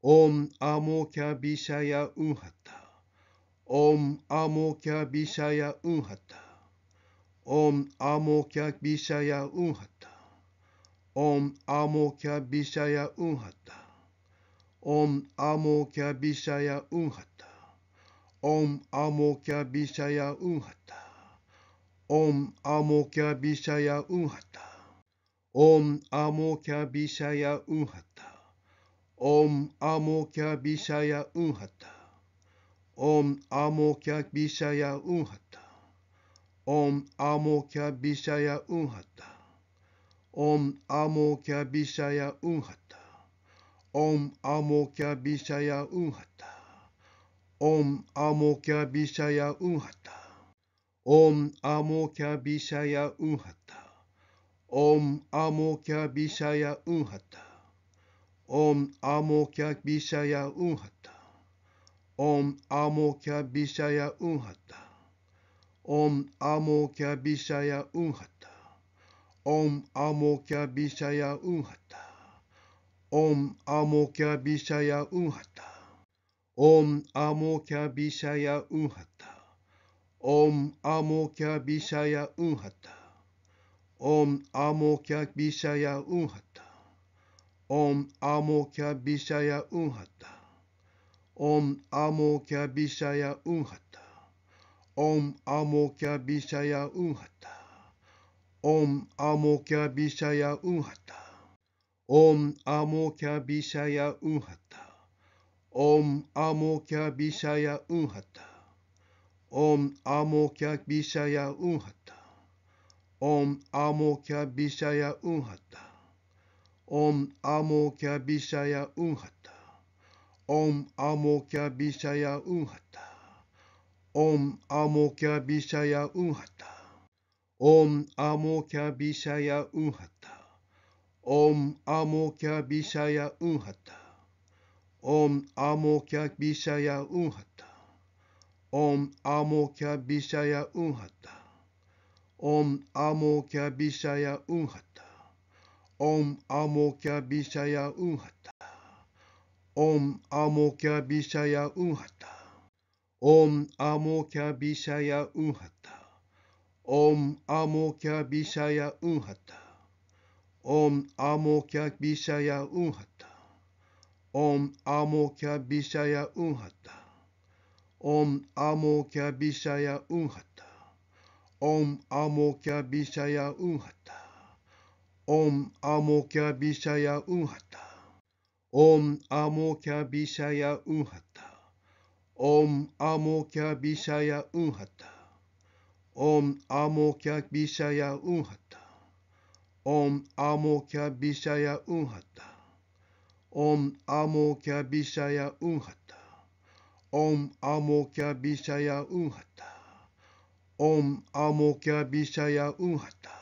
Om Amokya Bishaya Unhatta. Om Amokya Bishaya Unhatta. Om Amokya Bishaya Unhatta. Om Amokya Bishaya Unhatta. Om Amokya Bishaya Unhatta. Om Amokya Bishaya Unhatta. Om Amokya Bishaya Unhatta. Om Amokya Bishaya Unhatta. Om Amokya v i s a y a Unhata. Om Amokya v i s a y a Unhata. Om Amokya v i s a y a Unhata. Om Amokya v i s a y a Unhata. Om Amokya v i s a y a Unhata. Om Amokya v i s a y a Unhata. Om Amokya v i s a y a Unhata. Om Amokya v i s a y a Unhata. Om Amokya Vishaya Unhatta. Om Amokya Vishaya Unhatta. Om Amokya Vishaya Unhatta. Om Amokya Vishaya Unhatta. Om Amokya Vishaya Unhatta. Om Amokya Vishaya Unhatta. Om Amokya Vishaya Unhatta. Om Amokya Vishaya Unhatta. Om Amokya Vishaya Unhatta. Om Amokya Vishaya Unhatta. Om Amokya Vishaya Unhatta. Om Amokya Vishaya Unhatta. Om Amokya Vishaya Unhatta. Om Amokya Vishaya Unhatta. Om Amokya Vishaya Unhatta. Om Amokya Vishaya Unhatta. Om amo kya vishaya unhata. Om amo kya vishaya unhata. Om amo kya vishaya unhata. Om amo kya vishaya unhata. Om amo kya vishaya unhata. Om amo kya vishaya unhata. Om amo kya vishaya unhata. Om amo kya vishaya unhata. Om Amokya Bishaya Unhata. Om Amokya Bishaya Unhata. Om Amokya Bishaya Unhata. Om Amokya Bishaya Unhata. Om Amokya Bishaya Unhata. Om Amokya Bishaya Unhata. Om Amokya Bishaya Unhata. Om Amokya Bishaya Unhata. Om Amokya Bishaya Unhatta. Om Amokya Bishaya Unhatta. Om Amokya Bishaya Unhatta. Om Amokya Bishaya Unhatta. Om Amokya Bishaya Unhatta. Om Amokya Bishaya Unhatta. Om Amokya Bishaya Unhatta. Om Amokya Bishaya Unhatta.